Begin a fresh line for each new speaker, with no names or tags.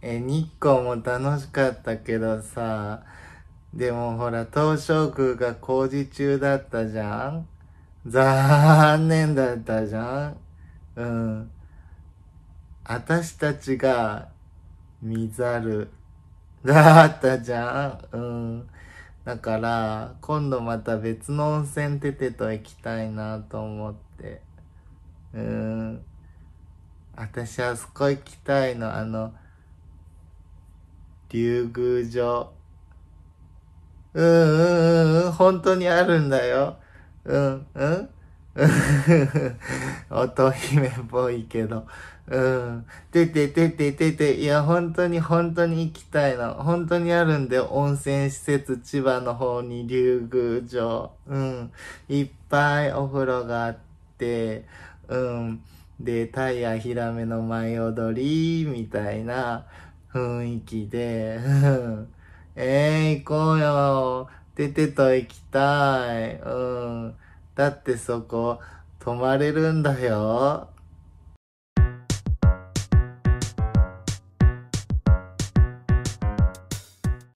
え、日光も楽しかったけどさ、でもほら、東照宮が工事中だったじゃん残念だったじゃんうん。私たちが見ざるだったじゃんうん。だから、今度また別の温泉テテと行きたいなと思って。うん。私あそこ行きたいの。あの、竜宮城。うんうんうん、うん、本当にあるんだよ。うんうん。乙姫っぽいけど。うん。てててててて、いや、本当に本当に行きたいの。本当にあるんで、温泉施設、千葉の方に竜宮城。うん。いっぱいお風呂があって、うん。で、タイやヒラメの舞踊り、みたいな。雰囲気で、えー、行こうよ。出てと行きたい。うん。だってそこ、泊まれるんだよ。